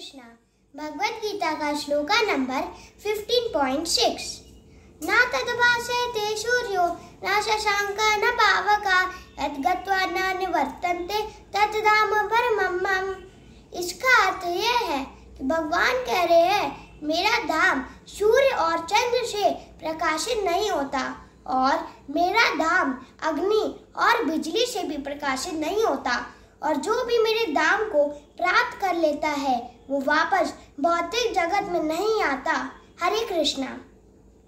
कृष्णा भगवत गीता का श्लोका नंबर 15.6 न ते सूर्यो न शशांक न पावका यद गत्वा न निवर्तन्ते तद धाम परमम इसका अर्थ यह है कि भगवान कह रहे हैं मेरा धाम सूर्य और चंद्र से प्रकाशित नहीं होता और मेरा धाम अग्नि और बिजली से भी प्रकाशित नहीं होता और जो भी मेरे धाम को प्राप्त कर लेता है वो वापस भौतिक जगत में नहीं आता हरे कृष्णा